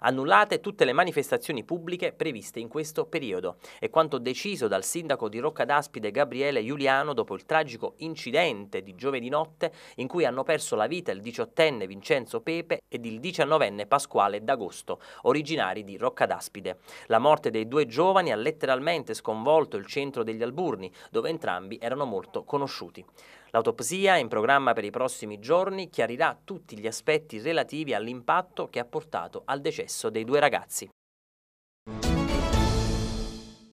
annullate tutte le manifestazioni pubbliche previste in questo periodo. È quanto deciso dal sindaco di Rocca d'Aspide Gabriele Giuliano dopo il tragico incidente di giovedì notte in cui hanno perso la vita il diciottenne Vincenzo Pepe ed il diciannovenne Pasquale D'Agosto, originari di Rocca d'Aspide. La morte dei due giovani ha letteralmente sconvolto il centro degli Alburni, dove entrambi erano molto conosciuti. L'autopsia, in programma per i prossimi giorni, chiarirà tutti gli aspetti relativi all'impatto che ha portato al decesso dei due ragazzi.